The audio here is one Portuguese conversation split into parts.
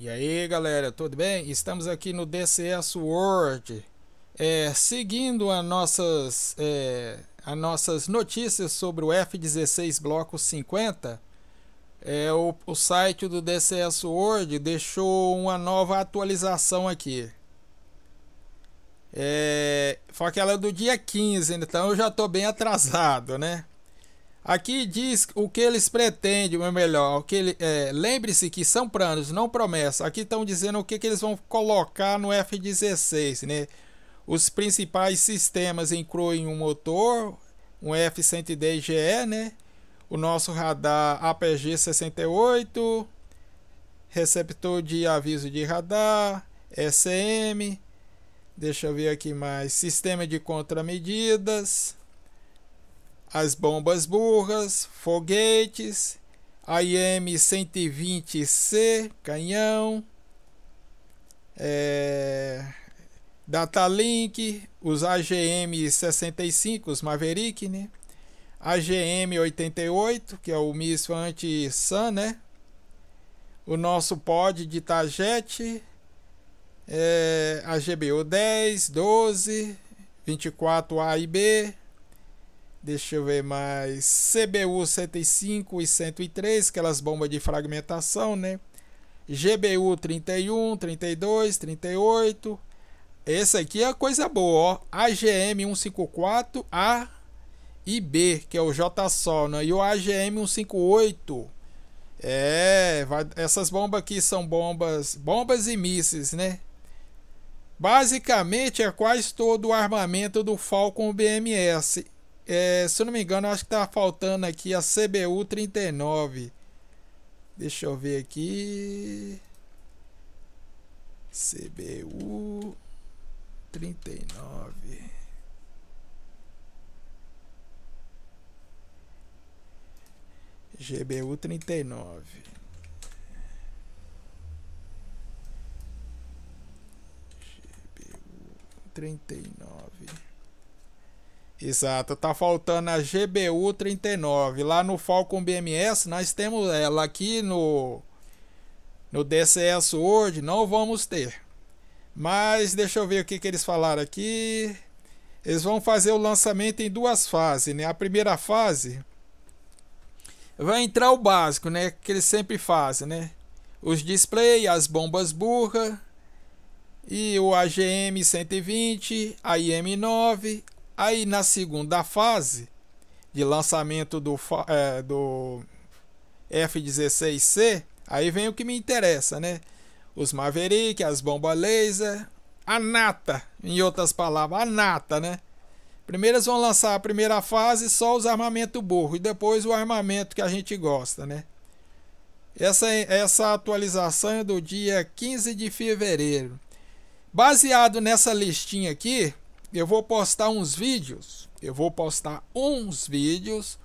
E aí galera, tudo bem? Estamos aqui no DCS World é, Seguindo as nossas, é, as nossas notícias sobre o F-16 Bloco 50 é, o, o site do DCS World deixou uma nova atualização aqui é, foi aquela é do dia 15, então eu já estou bem atrasado, né? Aqui diz o que eles pretendem, ou melhor, o que ele, é, lembre-se que são planos, não promessas. Aqui estão dizendo o que, que eles vão colocar no F-16, né? Os principais sistemas incluem um motor, um F-110GE, né? O nosso radar APG-68, receptor de aviso de radar, SM, deixa eu ver aqui mais, sistema de contramedidas, as bombas burras, foguetes, IM-120C, canhão, é, Datalink, os AGM-65, os Maverick, né? AGM-88, que é o míssil anti san né? O nosso pod de Tajet, é, AGBU 10, 12, 24A e B, Deixa eu ver mais. CBU 105 e 103, aquelas bombas de fragmentação, né? GBU 31, 32, 38. Esse aqui é coisa boa, ó. AGM 154, A e B, que é o J né? e o AGM 158. É, vai, essas bombas aqui são bombas, bombas e mísseis, né? Basicamente é quase todo o armamento do Falcon BMS. É, se eu não me engano, acho que tá faltando aqui a CBU 39. Deixa eu ver aqui. CBU 39. GBU 39. GBU 39. Exato, tá faltando a GBU 39. Lá no Falcon BMS nós temos ela aqui no no DCS hoje não vamos ter. Mas deixa eu ver o que, que eles falaram aqui. Eles vão fazer o lançamento em duas fases, né? A primeira fase vai entrar o básico, né? Que eles sempre fazem, né? Os displays, as bombas burra e o AGM 120, a IM9, Aí na segunda fase de lançamento do, é, do F-16C, aí vem o que me interessa, né? Os Maverick, as bombas laser, a nata, em outras palavras, a nata, né? Primeiro eles vão lançar a primeira fase só os armamentos burro e depois o armamento que a gente gosta, né? Essa, essa atualização é do dia 15 de fevereiro. Baseado nessa listinha aqui, eu vou postar uns vídeos, eu vou postar uns vídeos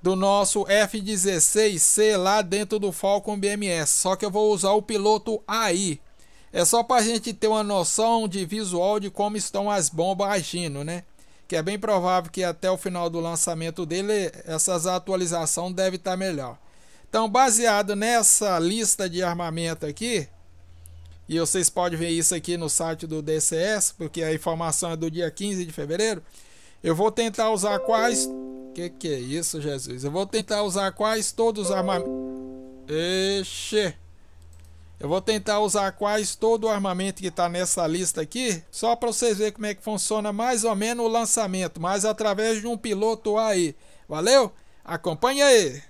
do nosso F-16C lá dentro do Falcon BMS, só que eu vou usar o piloto AI. É só para a gente ter uma noção de visual de como estão as bombas agindo, né? Que é bem provável que até o final do lançamento dele, essas atualizações devem estar tá melhor. Então, baseado nessa lista de armamento aqui, e vocês podem ver isso aqui no site do DCS, porque a informação é do dia 15 de fevereiro. Eu vou tentar usar quais. Que que é isso, Jesus? Eu vou tentar usar quais todos os armamentos. Eu vou tentar usar quase todo o armamento que está nessa lista aqui, só para vocês verem como é que funciona mais ou menos o lançamento, mas através de um piloto aí. Valeu? Acompanha aí!